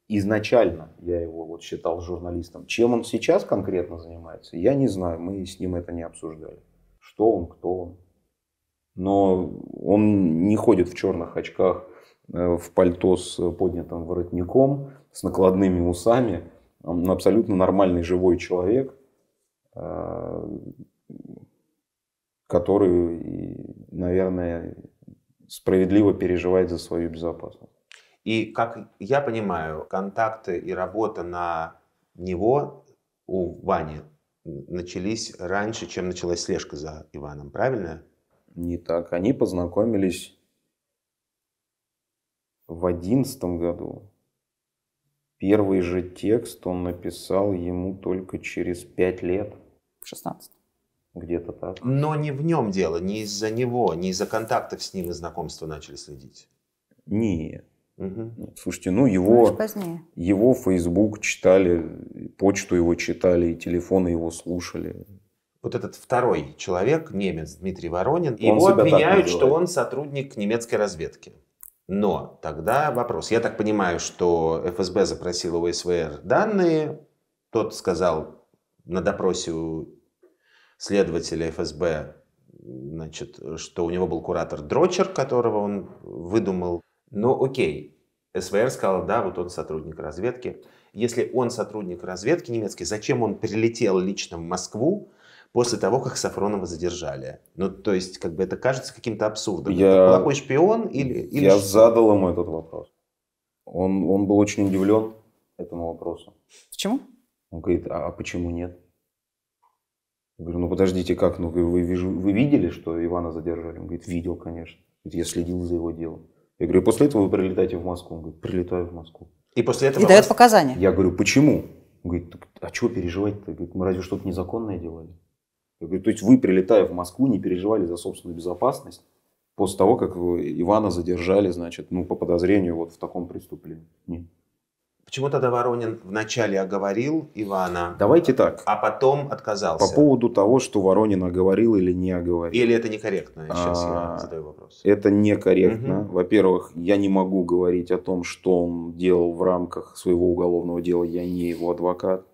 Изначально я его вот считал журналистом. Чем он сейчас конкретно занимается, я не знаю, мы с ним это не обсуждали. Что он, кто он. Но он не ходит в черных очках Э, в пальто с э, поднятым воротником, с накладными усами. Он ну, абсолютно нормальный живой человек, э, который, наверное, справедливо переживает за свою безопасность. И, как я понимаю, контакты и работа на него у Вани начались раньше, чем началась слежка за Иваном, правильно? Не так. Они познакомились в одиннадцатом году первый же текст он написал ему только через пять лет. В 16. Где-то так. Но не в нем дело, не из-за него, не из-за контактов с ним и знакомства начали следить. Не. Угу. Слушайте, ну его, ну, его Facebook читали, почту его читали, и телефоны его слушали. Вот этот второй человек, немец Дмитрий Воронин, он его обвиняют, что он сотрудник немецкой разведки. Но тогда вопрос. Я так понимаю, что ФСБ запросила у СВР данные. Тот сказал на допросе у следователя ФСБ, значит, что у него был куратор Дрочер, которого он выдумал. Но ну, окей, СВР сказал, да, вот он сотрудник разведки. Если он сотрудник разведки немецкий, зачем он прилетел лично в Москву, после того, как Сафронова задержали. Ну, то есть, как бы это кажется каким-то абсурдом. Я... Это плохой шпион или... или Я что? задал ему этот вопрос. Он, он был очень удивлен этому вопросу. Почему? Он говорит, а, а почему нет? Я говорю, ну подождите, как? Ну, вы, вы видели, что Ивана задержали? Он говорит, видел, конечно. я следил за его делом. Я говорю, после этого вы прилетаете в Москву. Он говорит, прилетаю в Москву. И после этого... И дает вас... показания. Я говорю, почему? Он говорит, а чего переживать-то? Говорит, мы разве что-то незаконное делали? говорю, то есть вы, прилетая в Москву, не переживали за собственную безопасность после того, как вы Ивана задержали, значит, ну, по подозрению вот в таком преступлении? Нет. Почему тогда Воронин вначале оговорил Ивана? Давайте так. А потом отказался. По поводу того, что Воронин оговорил или не оговорил. Или это некорректно? Сейчас а, я задаю вопрос. Это некорректно. Угу. Во-первых, я не могу говорить о том, что он делал в рамках своего уголовного дела. Я не его адвокат.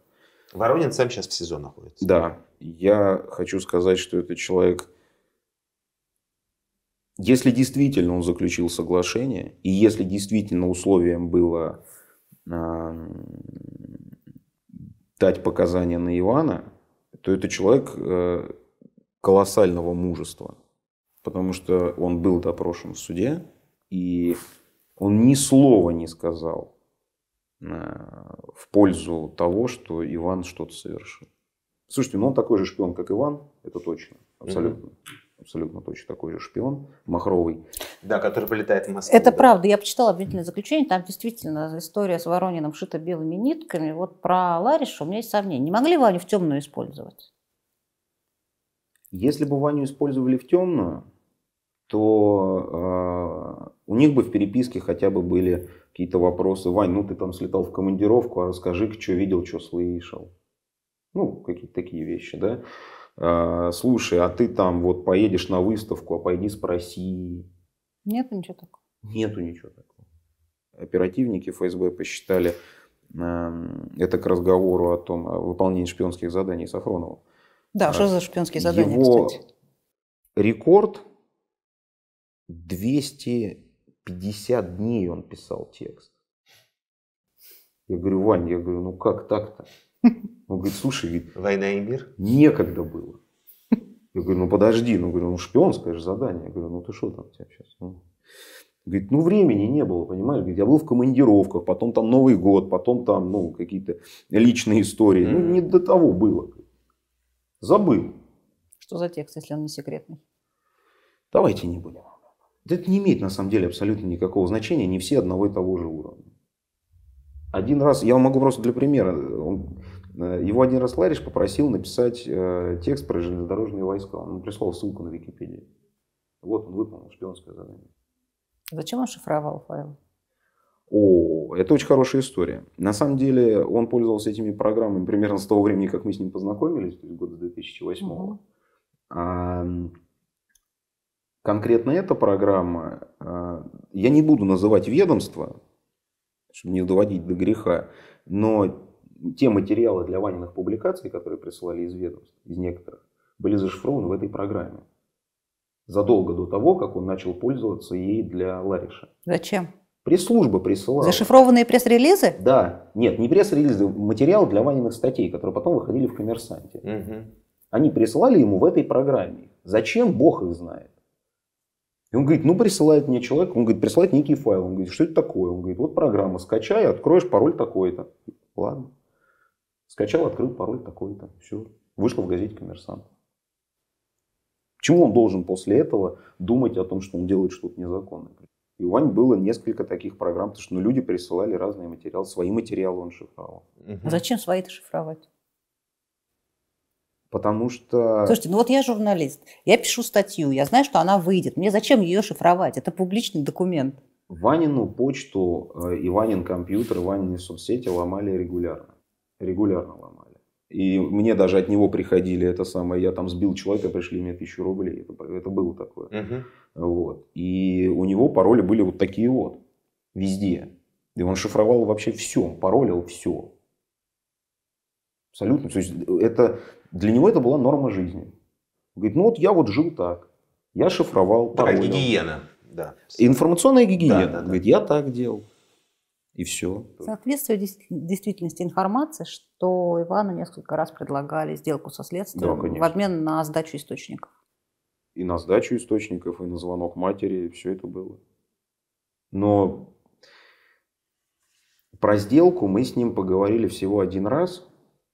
Воронин сам сейчас в СИЗО находится. Да. Я хочу сказать, что это человек, если действительно он заключил соглашение, и если действительно условием было э, дать показания на Ивана, то это человек э, колоссального мужества, потому что он был допрошен в суде, и он ни слова не сказал э, в пользу того, что Иван что-то совершил. Слушайте, ну он такой же шпион, как Иван, это точно, абсолютно. Абсолютно точно такой же шпион, махровый. Да, который полетает в Москву. Это да. правда, я почитала обвинительное заключение, там действительно история с Ворониным шита белыми нитками. Вот про Лариша у меня есть сомнения. Не могли Ваню в темную использовать? Если бы Ваню использовали в темную, то э, у них бы в переписке хотя бы были какие-то вопросы. Вань, ну ты там слетал в командировку, а расскажи, что видел, что слышал. Ну, какие-то такие вещи, да. А, слушай, а ты там вот поедешь на выставку, а пойди спроси. Нету ничего такого. Нету ничего такого. Оперативники ФСБ посчитали это к разговору о том, о выполнении шпионских заданий Сафронова. Да, а, что а за шпионские задания, Его кстати? рекорд 250 дней он писал текст. Я говорю, Вань, я говорю, ну как так-то? Он говорит, слушай, говорит, война и мир? Некогда было. Я говорю, ну подожди, ну, говорю, ну шпионское же задание. Я говорю, ну ты что там тебя сейчас? Ну. Говорит, ну времени не было, понимаешь? Говорит, я был в командировках, потом там Новый год, потом там ну, какие-то личные истории. Mm-hmm. Ну не до того было. Забыл. Что за текст, если он не секретный? Давайте не будем. Это не имеет на самом деле абсолютно никакого значения, не все одного и того же уровня. Один раз, я могу просто для примера, он, э, его один раз Лариш попросил написать э, текст про железнодорожные войска. Он прислал ссылку на Википедию. Вот он выполнил шпионское задание. Зачем он шифровал файл? О, это очень хорошая история. На самом деле он пользовался этими программами примерно с того времени, как мы с ним познакомились, то есть года 2008. Угу. А, конкретно эта программа, э, я не буду называть ведомство, чтобы не доводить до греха. Но те материалы для Ваниных публикаций, которые присылали из ведомств, из некоторых, были зашифрованы в этой программе. Задолго до того, как он начал пользоваться ей для Лариша. Зачем? Пресс-служба присылала. Зашифрованные пресс-релизы? Да. Нет, не пресс-релизы, материал для Ваниных статей, которые потом выходили в «Коммерсанте». Угу. Они присылали ему в этой программе. Зачем, Бог их знает. И он говорит, ну присылает мне человек, он говорит, присылает некий файл. Он говорит, что это такое? Он говорит, вот программа, скачай, откроешь пароль такой-то. Ладно. Скачал, открыл пароль такой-то. Все. Вышло в газете «Коммерсант». Почему он должен после этого думать о том, что он делает что-то незаконное? И у Вань было несколько таких программ, потому что ну, люди присылали разные материалы. Свои материалы он шифровал. Угу. Зачем свои-то шифровать? Потому что... Слушайте, ну вот я журналист, я пишу статью, я знаю, что она выйдет. Мне зачем ее шифровать? Это публичный документ. Ванину почту э, и Ванин компьютер, и Ванины соцсети ломали регулярно. Регулярно ломали. И мне даже от него приходили это самое, я там сбил человека, пришли мне тысячу рублей. Это, это было такое. Угу. Вот. И у него пароли были вот такие вот. Везде. И он шифровал вообще все, паролил все. Абсолютно. То есть э, это, для него это была норма жизни. говорит, ну вот я вот жил так. Я шифровал Такая гигиена. Да. Информационная гигиена. Да, да, да. Говорит, я так делал. И все. Соответствует действительности информации, что Ивану несколько раз предлагали сделку со следствием да, в обмен на сдачу источников. И на сдачу источников, и на звонок матери, все это было. Но про сделку мы с ним поговорили всего один раз –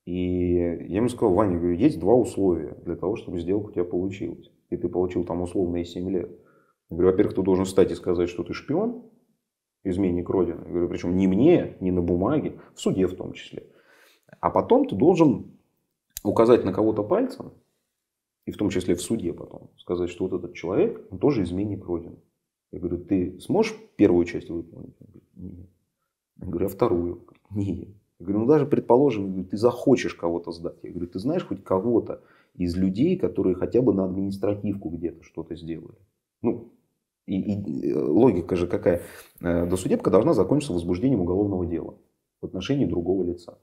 и я ему сказал, Ваня, говорю, есть два условия для того, чтобы сделка у тебя получилась. И ты получил там условные 7 лет. Я говорю, во-первых, ты должен встать и сказать, что ты шпион, изменник Родины. Я говорю, причем не мне, не на бумаге, в суде в том числе. А потом ты должен указать на кого-то пальцем, и в том числе в суде потом, сказать, что вот этот человек, он тоже изменник Родины. Я говорю, ты сможешь первую часть выполнить? Он говорит, нет. Я говорю, а вторую? Нет говорю, ну даже предположим, ты захочешь кого-то сдать. Я говорю, ты знаешь хоть кого-то из людей, которые хотя бы на административку где-то что-то сделали? Ну, и, и э, логика же какая? Э, досудебка должна закончиться возбуждением уголовного дела в отношении другого лица.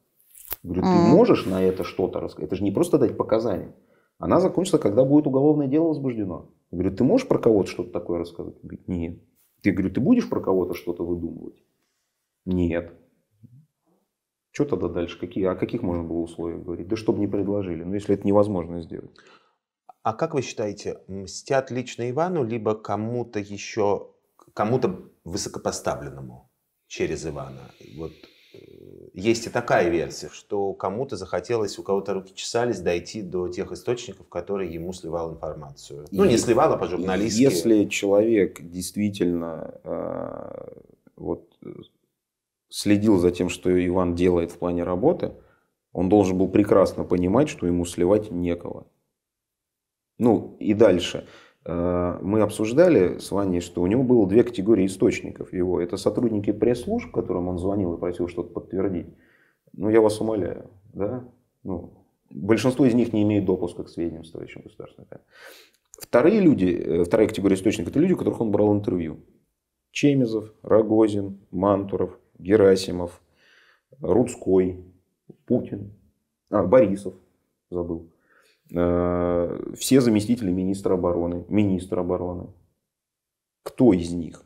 Говорю, ты можешь на это что-то рассказать? Это же не просто дать показания. Она закончится, когда будет уголовное дело возбуждено. Я говорю, ты можешь про кого-то что-то такое рассказать? Он говорит, нет. Я говорю, ты будешь про кого-то что-то выдумывать? Нет. Что тогда дальше? Какие, о каких можно было условиях говорить? Да чтобы не предложили, ну если это невозможно сделать. А как вы считаете, мстят лично Ивану, либо кому-то еще, кому-то высокопоставленному через Ивана? Вот э, есть и такая версия, что кому-то захотелось, у кого-то руки чесались дойти до тех источников, которые ему сливал информацию. ну, не сливал, а по журналистски. Если человек действительно э, вот э, следил за тем, что Иван делает в плане работы, он должен был прекрасно понимать, что ему сливать некого. Ну и дальше. Э, мы обсуждали с Ваней, что у него было две категории источников его. Это сотрудники пресс-служб, которым он звонил и просил что-то подтвердить. Ну, я вас умоляю, да? Ну, большинство из них не имеет допуска к сведениям, стоящим государственной тайны. Вторые люди, э, вторая категория источников, это люди, у которых он брал интервью. Чемезов, Рогозин, Мантуров, Герасимов, Рудской, Путин, а, Борисов, забыл. Э, все заместители министра обороны, министра обороны. Кто из них?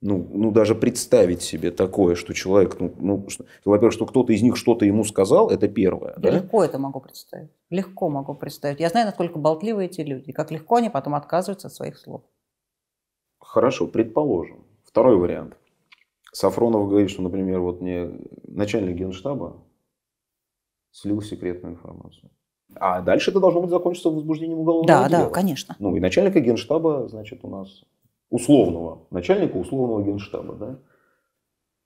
Ну, ну, даже представить себе такое, что человек, ну, ну что, во-первых, что кто-то из них что-то ему сказал, это первое. Я да? легко это могу представить. Легко могу представить. Я знаю, насколько болтливы эти люди, как легко они потом отказываются от своих слов. Хорошо, предположим. Второй вариант. Сафронов говорит, что, например, вот мне начальник генштаба слил секретную информацию. А дальше это должно быть закончиться возбуждением уголовного да, дела. Да, да, конечно. Ну и начальника генштаба, значит, у нас условного, начальника условного генштаба, да.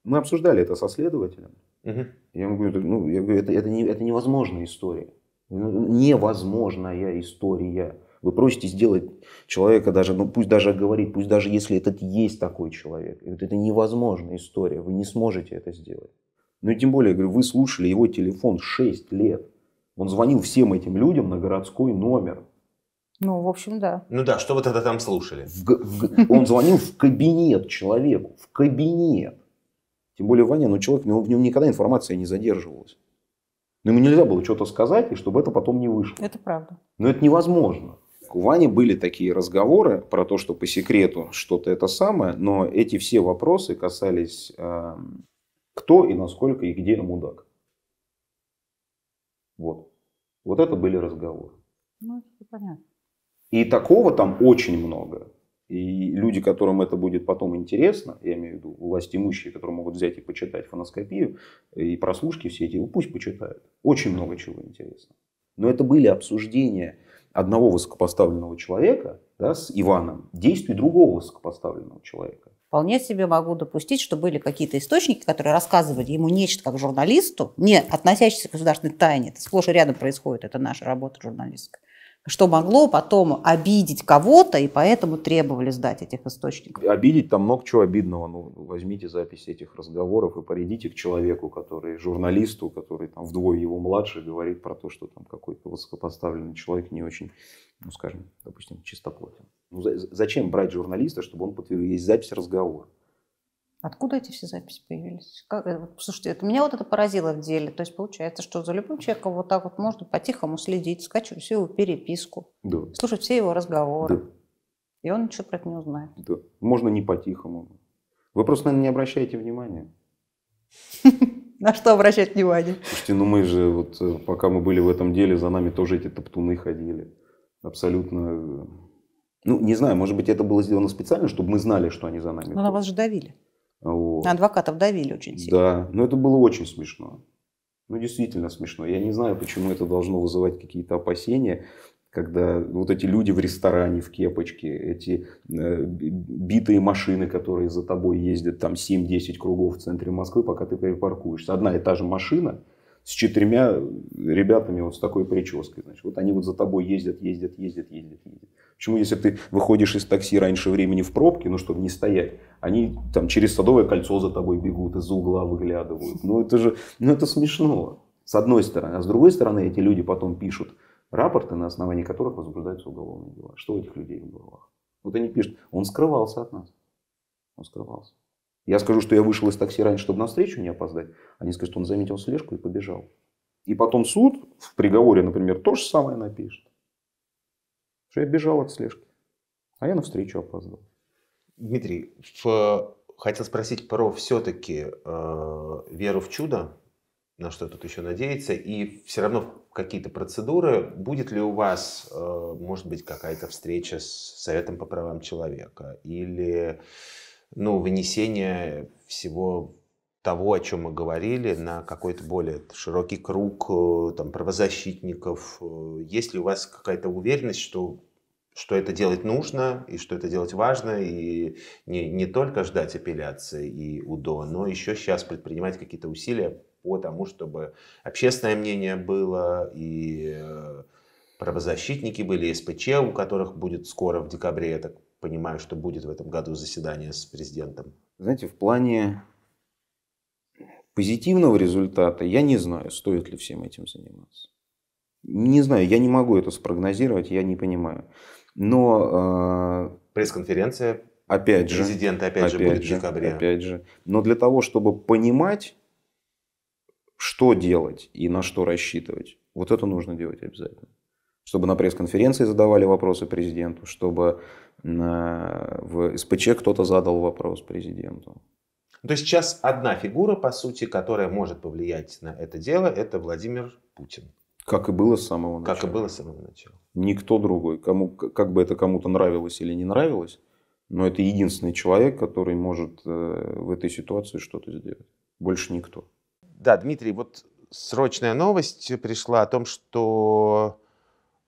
Мы обсуждали это со следователем. Угу. Я ему говорю, ну, я говорю это, это, не, это невозможная история. Ну, невозможная история. Вы просите сделать человека даже, ну пусть даже говорит, пусть даже если этот есть такой человек. И вот это невозможная история, вы не сможете это сделать. Ну и тем более, я говорю, вы слушали его телефон 6 лет. Он звонил всем этим людям на городской номер. Ну, в общем, да. Ну да, что вы тогда там слушали? В, в, он звонил в кабинет человеку, в кабинет. Тем более Ваня, ну человек, ну, в нем никогда информация не задерживалась. Но ну, ему нельзя было что-то сказать, и чтобы это потом не вышло. Это правда. Но это невозможно. У Вани были такие разговоры про то, что по секрету что-то это самое, но эти все вопросы касались эм, кто и насколько и где мудак. Вот. Вот это были разговоры. Ну, это понятно. И такого там очень много. И люди, которым это будет потом интересно, я имею в виду власть имущие, которые могут взять и почитать фоноскопию, э, и прослушки все эти, ну, пусть почитают. Очень много чего интересного. Но это были обсуждения одного высокопоставленного человека да, с Иваном действий другого высокопоставленного человека. Вполне себе могу допустить, что были какие-то источники, которые рассказывали ему нечто как журналисту, не относящееся к государственной тайне. Это сплошь и рядом происходит, это наша работа журналистская что могло потом обидеть кого-то, и поэтому требовали сдать этих источников. Обидеть там много чего обидного. Ну, возьмите запись этих разговоров и поредите к человеку, который журналисту, который там вдвое его младше, говорит про то, что там какой-то высокопоставленный человек не очень, ну, скажем, допустим, чистоплотен. Ну, зачем брать журналиста, чтобы он подтвердил, есть запись разговора? Откуда эти все записи появились? Как, э, слушайте, это, меня вот это поразило в деле. То есть получается, что за любым человеком вот так вот можно по-тихому следить, скачивать всю его переписку, да. слушать все его разговоры. Да. И он ничего про это не узнает. Да. Можно не по-тихому. Вы просто, наверное, не обращаете внимания. На что обращать внимание? Слушайте, ну мы же, вот э, пока мы были в этом деле, за нами тоже эти топтуны ходили. Абсолютно... Э, ну, не знаю, может быть, это было сделано специально, чтобы мы знали, что они за нами. Но на вас же давили. Вот. Адвокатов давили очень сильно. Да, но это было очень смешно. Ну, действительно смешно. Я не знаю, почему это должно вызывать какие-то опасения, когда вот эти люди в ресторане в кепочке, эти э, битые машины, которые за тобой ездят там 7-10 кругов в центре Москвы, пока ты перепаркуешься. Одна и та же машина с четырьмя ребятами вот с такой прической. Значит, вот они вот за тобой ездят, ездят, ездят, ездят, ездят. Почему, если ты выходишь из такси раньше времени в пробке, ну, чтобы не стоять, они там через садовое кольцо за тобой бегут, из-за угла выглядывают. Ну, это же, ну, это смешно, с одной стороны. А с другой стороны, эти люди потом пишут рапорты, на основании которых возбуждаются уголовные дела. Что у этих людей в головах? Вот они пишут, он скрывался от нас. Он скрывался. Я скажу, что я вышел из такси раньше, чтобы на встречу не опоздать. Они скажут, что он заметил слежку и побежал. И потом суд в приговоре, например, то же самое напишет что я бежал от слежки. А я на встречу опоздал. Дмитрий, в... хотел спросить про все-таки э, веру в чудо, на что тут еще надеяться, и все равно какие-то процедуры. Будет ли у вас, э, может быть, какая-то встреча с Советом по правам человека или ну, вынесение всего того, о чем мы говорили, на какой-то более широкий круг э, там, правозащитников? Э, есть ли у вас какая-то уверенность, что, что это делать нужно и что это делать важно, и не, не только ждать апелляции и УДО, но еще сейчас предпринимать какие-то усилия по тому, чтобы общественное мнение было и э, правозащитники были, СПЧ, у которых будет скоро в декабре, я так понимаю, что будет в этом году заседание с президентом. Знаете, в плане Позитивного результата я не знаю, стоит ли всем этим заниматься. Не знаю, я не могу это спрогнозировать, я не понимаю. Но... Э, Пресс-конференция опять же, президента опять, опять же будет же, в декабре. Опять же. Но для того, чтобы понимать, что делать и на что рассчитывать, вот это нужно делать обязательно. Чтобы на пресс-конференции задавали вопросы президенту, чтобы на, э, в СПЧ кто-то задал вопрос президенту. Ну, то есть сейчас одна фигура, по сути, которая может повлиять на это дело, это Владимир Путин. Как и было с самого начала. Как и было с самого начала. Никто другой. Кому, как бы это кому-то нравилось или не нравилось, но это единственный человек, который может э, в этой ситуации что-то сделать. Больше никто. Да, Дмитрий, вот срочная новость пришла о том, что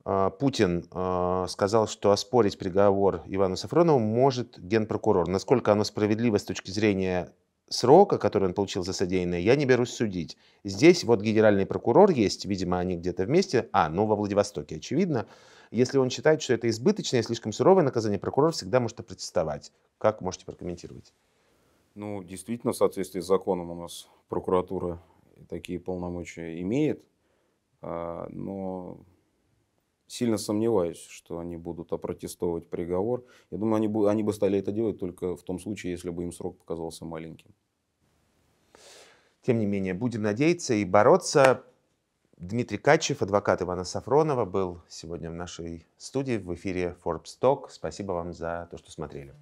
э, Путин э, сказал, что оспорить приговор Ивану Сафронову может генпрокурор. Насколько оно справедливо с точки зрения срока, который он получил за содеянное, я не берусь судить. Здесь вот генеральный прокурор есть, видимо, они где-то вместе, а, ну, во Владивостоке, очевидно. Если он считает, что это избыточное, слишком суровое наказание, прокурор всегда может протестовать. Как можете прокомментировать? Ну, действительно, в соответствии с законом у нас прокуратура такие полномочия имеет, а, но сильно сомневаюсь, что они будут опротестовывать приговор. Я думаю, они бы, они бы стали это делать только в том случае, если бы им срок показался маленьким. Тем не менее, будем надеяться и бороться. Дмитрий Качев, адвокат Ивана Сафронова, был сегодня в нашей студии в эфире Forbes Talk. Спасибо вам за то, что смотрели.